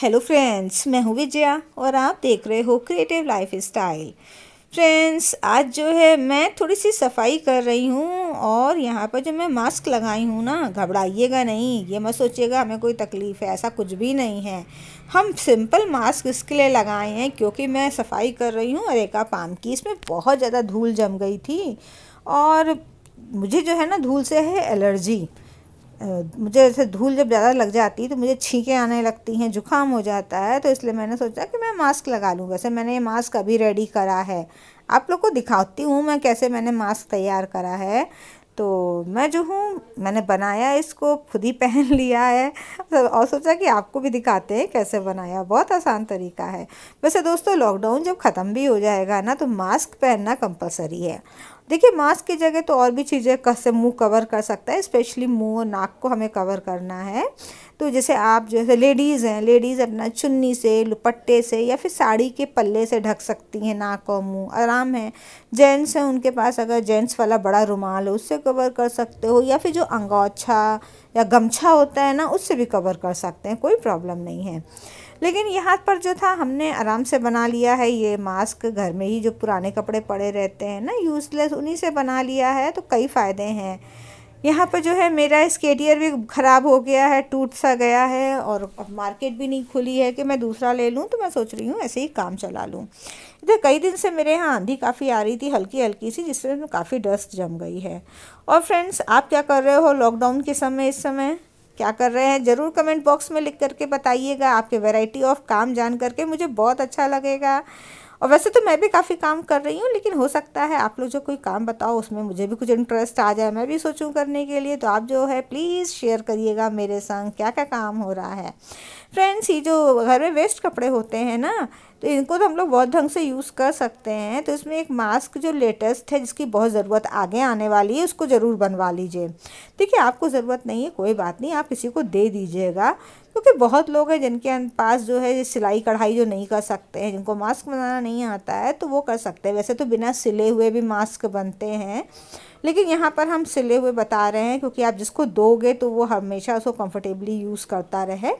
hello friends मैं हूँ विजया और आप देख रहे हो क्रिएटिव लाइफ स्टाइल फ्रेंड्स आज जो है मैं थोड़ी सी सफाई कर रही हूँ और यहाँ पर जो मैं मास्क लगाई हूँ ना घबराइएगा नहीं ये मत सोचिएगा हमें कोई तकलीफ़ है ऐसा कुछ भी नहीं है हम सिंपल मास्क इसके लिए लगाए हैं क्योंकि मैं सफाई कर रही हूँ अरेका पाम की इसमें बहुत ज़्यादा धूल जम गई थी और मुझे जो है ना धूल से है एलर्जी मुझे ऐसे धूल जब ज़्यादा लग जाती है तो मुझे छींकें आने लगती हैं जुकाम हो जाता है तो इसलिए मैंने सोचा कि मैं मास्क लगा लूँ वैसे मैंने ये मास्क अभी रेडी करा है आप लोग को दिखाती हूँ मैं कैसे मैंने मास्क तैयार करा है तो मैं जो हूँ मैंने बनाया इसको खुद ही पहन लिया है और सोचा कि आपको भी दिखाते हैं कैसे बनाया बहुत आसान तरीका है वैसे दोस्तों लॉकडाउन जब ख़त्म भी हो जाएगा ना तो मास्क पहनना कंपलसरी है देखिए मास्क की जगह तो और भी चीज़ें मुंह कवर कर सकता है स्पेशली मुंह और नाक को हमें कवर करना है तो जैसे आप जैसे लेडीज़ हैं लेडीज़ अपना चुन्नी से लुपट्टे से या फिर साड़ी के पल्ले से ढक सकती हैं नाक और मुंह आराम है जेंट्स हैं उनके पास अगर जेंट्स वाला बड़ा रुमाल हो उससे कवर कर सकते हो या फिर जो अंगोछा या गमछा होता है ना उससे भी कवर कर सकते हैं कोई प्रॉब्लम नहीं है लेकिन यहाँ पर जो था हमने आराम से बना लिया है ये मास्क घर में ही जो पुराने कपड़े पड़े रहते हैं ना यूज़लेस उन्हीं से बना लिया है तो कई फ़ायदे हैं यहाँ पर जो है मेरा स्केटियर भी ख़राब हो गया है टूट सा गया है और अब मार्केट भी नहीं खुली है कि मैं दूसरा ले लूँ तो मैं सोच रही हूँ ऐसे ही काम चला लूँ इधर कई दिन से मेरे यहाँ आंधी काफ़ी आ रही थी हल्की हल्की सी जिससे काफ़ी डस्ट जम गई है और फ्रेंड्स आप क्या कर रहे हो लॉकडाउन के समय इस समय क्या कर रहे हैं ज़रूर कमेंट बॉक्स में लिख करके बताइएगा आपके वैरायटी ऑफ काम जान करके मुझे बहुत अच्छा लगेगा और वैसे तो मैं भी काफ़ी काम कर रही हूँ लेकिन हो सकता है आप लोग जो कोई काम बताओ उसमें मुझे भी कुछ इंटरेस्ट आ जाए मैं भी सोचूँ करने के लिए तो आप जो है प्लीज़ शेयर करिएगा मेरे संग क्या क्या काम हो रहा है फ्रेंड्स ये जो घर में वेस्ट कपड़े होते हैं ना तो इनको तो हम लोग बहुत ढंग से यूज़ कर सकते हैं तो इसमें एक मास्क जो लेटेस्ट है जिसकी बहुत ज़रूरत आगे आने वाली है उसको ज़रूर बनवा लीजिए देखिए आपको ज़रूरत नहीं है कोई बात नहीं आप किसी को दे दीजिएगा क्योंकि बहुत लोग हैं जिनके पास जो है सिलाई कढ़ाई जो नहीं कर सकते हैं जिनको मास्क बनाना नहीं आता है तो वो कर सकते हैं वैसे तो बिना सिले हुए भी मास्क बनते हैं लेकिन यहाँ पर हम सिले हुए बता रहे हैं क्योंकि आप जिसको दोगे तो वो हमेशा उसको कम्फर्टेबली यूज़ करता रहे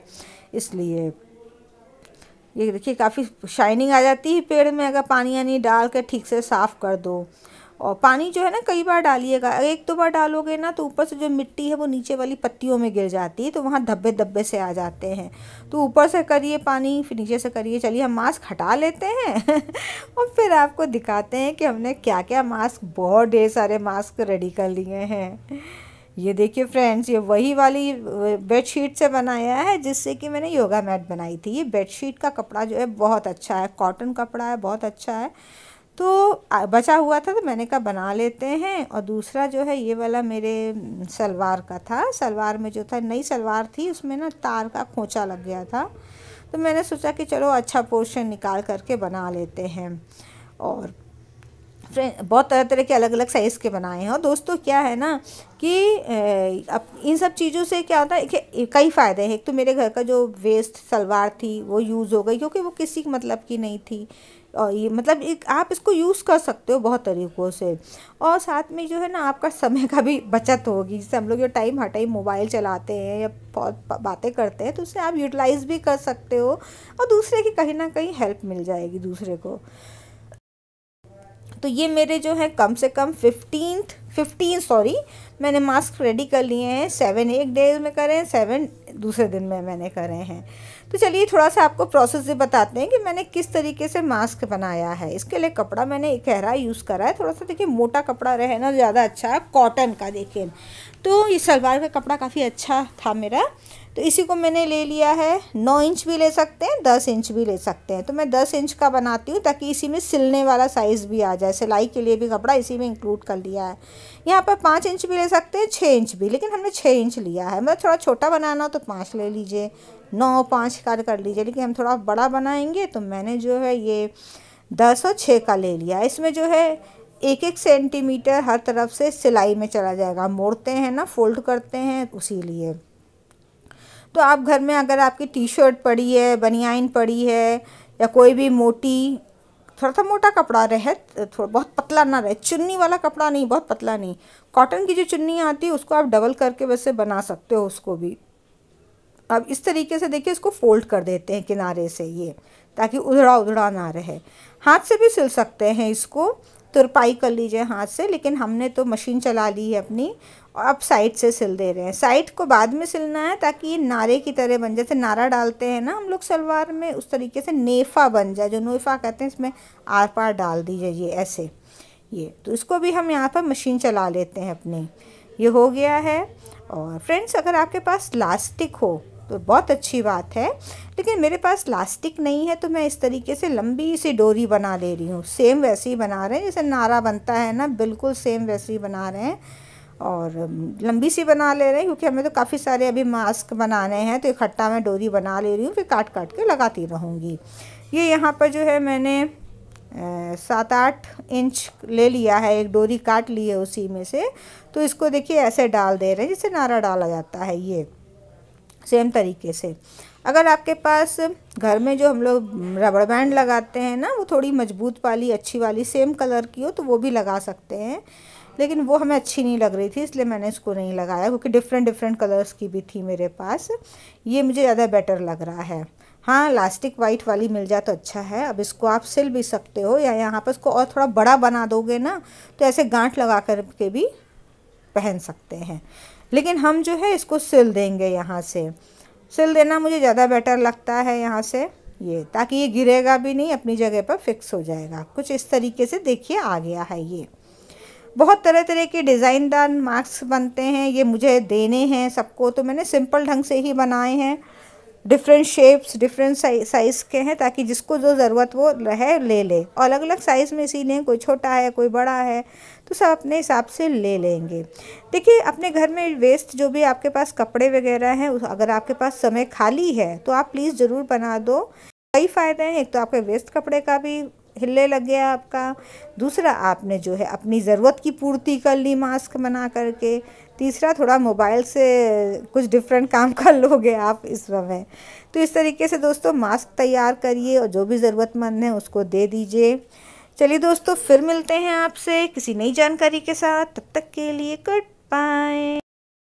इसलिए ये देखिए काफ़ी शाइनिंग आ जाती है पेड़ में अगर पानी यानी डाल के ठीक से साफ़ कर दो और पानी जो है ना कई बार डालिएगा एक दो बार डालोगे ना तो ऊपर से जो मिट्टी है वो नीचे वाली पत्तियों में गिर जाती है तो वहाँ धब्बे धब्बे से आ जाते हैं तो ऊपर से करिए पानी फिर नीचे से करिए चलिए हम मास्क हटा लेते हैं और फिर आपको दिखाते हैं कि हमने क्या क्या मास्क बहुत ढेर सारे मास्क रेडी कर लिए हैं ये देखिए फ्रेंड्स ये वही वाली बेडशीट से बनाया है जिससे कि मैंने योगा मैट बनाई थी ये बेडशीट का कपड़ा जो है बहुत अच्छा है कॉटन कपड़ा है बहुत अच्छा है तो बचा हुआ था तो मैंने कहा बना लेते हैं और दूसरा जो है ये वाला मेरे सलवार का था सलवार में जो था नई सलवार थी उसमें ना तार का खोचा लग गया था तो मैंने सोचा कि चलो अच्छा पोर्शन निकाल करके बना लेते हैं और बहुत तरह तरह के अलग अलग साइज़ के बनाए हैं और दोस्तों क्या है ना कि अब इन सब चीज़ों से क्या होता है कई फ़ायदे हैं एक तो मेरे घर का जो वेस्ट सलवार थी वो यूज़ हो गई क्योंकि वो किसी मतलब की नहीं थी और ये मतलब एक आप इसको यूज़ कर सकते हो बहुत तरीक़ों से और साथ में जो है ना आपका समय का भी बचत होगी जैसे हम लोग जो टाइम हर टाइम मोबाइल चलाते हैं या बहुत बातें करते हैं तो उसे आप यूटिलाइज़ भी कर सकते हो और दूसरे की कहीं ना कहीं हेल्प मिल जाएगी दूसरे को तो ये मेरे जो है कम से कम फिफ्टीन फिफ्टीन सॉरी मैंने मास्क रेडी कर लिए हैं सेवन एक डेज में करें सेवन दूसरे दिन में मैंने करे हैं तो चलिए थोड़ा सा आपको प्रोसेस ये बताते हैं कि मैंने किस तरीके से मास्क बनाया है इसके लिए कपड़ा मैंने एक गहरा यूज़ करा है थोड़ा सा देखिए मोटा कपड़ा रहे ना ज़्यादा अच्छा है कॉटन का देखिए तो ये सलवार का कपड़ा काफ़ी अच्छा था मेरा तो इसी को मैंने ले लिया है नौ इंच भी ले सकते हैं दस इंच भी ले सकते हैं तो मैं दस इंच का बनाती हूँ ताकि इसी में सिलने वाला साइज़ भी आ जाए सिलाई के लिए भी कपड़ा इसी में इंक्लूड कर लिया है यहाँ पर पाँच इंच भी ले सकते हैं छः इंच भी लेकिन हमने छः इंच लिया है मतलब थोड़ा छोटा बनाना हो तो पाँच ले लीजिए नौ पाँच का कर लीजिए लेकिन हम थोड़ा बड़ा बनाएंगे तो मैंने जो है ये दस और छः का ले लिया इसमें जो है एक एक सेंटीमीटर हर तरफ से सिलाई में चला जाएगा मोड़ते हैं ना फोल्ड करते हैं उसी लिए तो आप घर में अगर आपकी टी शर्ट पड़ी है बनियाइन पड़ी है या कोई भी मोटी थोड़ा सा मोटा कपड़ा रहे थोड़ा बहुत पतला ना रहे चुन्नी वाला कपड़ा नहीं बहुत पतला नहीं कॉटन की जो चुन्नी आती है उसको आप डबल करके वैसे बना सकते हो उसको भी अब इस तरीके से देखिए इसको फोल्ड कर देते हैं किनारे से ये ताकि उधड़ा उधड़ा ना रहे हाथ से भी सिल सकते हैं इसको तुरपाई कर लीजिए हाथ से लेकिन हमने तो मशीन चला ली है अपनी और अब साइड से सिल दे रहे हैं साइड को बाद में सिलना है ताकि ये नारे की तरह बन जैसे नारा डालते हैं ना हम लोग सलवार में उस तरीके से नेफा बन जाए जो नेफा कहते हैं इसमें आर पार डाल दीजिए ये ऐसे ये तो इसको भी हम यहाँ पर मशीन चला लेते हैं अपनी ये हो गया है और फ्रेंड्स अगर आपके पास लास्टिक हो तो बहुत अच्छी बात है लेकिन मेरे पास लास्टिक नहीं है तो मैं इस तरीके से लंबी सी डोरी बना ले रही हूँ सेम वैसे ही बना रहे हैं जैसे नारा बनता है ना बिल्कुल सेम वैसे ही बना रहे हैं और लंबी सी बना ले रहे हैं क्योंकि हमें तो काफ़ी सारे अभी मास्क बनाने हैं तो इकट्ठा मैं डोरी बना ले रही हूँ फिर काट काट के लगाती रहूँगी ये यहाँ पर जो है मैंने सात आठ इंच ले लिया है एक डोरी काट ली है उसी में से तो इसको देखिए ऐसे डाल दे रहे हैं जैसे नारा डाला जाता है ये सेम तरीके से अगर आपके पास घर में जो हम लोग रबड़ बैंड लगाते हैं ना वो थोड़ी मजबूत वाली अच्छी वाली सेम कलर की हो तो वो भी लगा सकते हैं लेकिन वो हमें अच्छी नहीं लग रही थी इसलिए मैंने इसको नहीं लगाया क्योंकि डिफरेंट डिफरेंट कलर्स की भी थी मेरे पास ये मुझे ज़्यादा बेटर लग रहा है हाँ लास्टिक वाइट वाली मिल जाए तो अच्छा है अब इसको आप सिल भी सकते हो या यहाँ पर इसको और थोड़ा बड़ा बना दोगे ना तो ऐसे गांठ लगा कर के भी पहन सकते हैं लेकिन हम जो है इसको सिल देंगे यहाँ से सिल देना मुझे ज़्यादा बेटर लगता है यहाँ से ये ताकि ये गिरेगा भी नहीं अपनी जगह पर फिक्स हो जाएगा कुछ इस तरीके से देखिए आ गया है ये बहुत तरह तरह के डिज़ाइनदार मार्क्स बनते हैं ये मुझे देने हैं सबको तो मैंने सिंपल ढंग से ही बनाए हैं डिफरेंट शेप्स डिफरेंट साइज़ के हैं ताकि जिसको जो ज़रूरत वो रहे ले ले और अलग अलग साइज़ में लें कोई छोटा है कोई बड़ा है तो सब अपने हिसाब से ले लेंगे देखिए अपने घर में वेस्ट जो भी आपके पास कपड़े वगैरह हैं अगर आपके पास समय खाली है तो आप प्लीज़ ज़रूर बना दो कई फ़ायदे हैं एक तो आपके वेस्ट कपड़े का भी हिलने लग गया आपका दूसरा आपने जो है अपनी ज़रूरत की पूर्ति कर ली मास्क बना करके तीसरा थोड़ा मोबाइल से कुछ डिफरेंट काम कर लोगे आप इस समय तो इस तरीके से दोस्तों मास्क तैयार करिए और जो भी ज़रूरतमंद है उसको दे दीजिए चलिए दोस्तों फिर मिलते हैं आपसे किसी नई जानकारी के साथ तब तक के लिए गुड बाय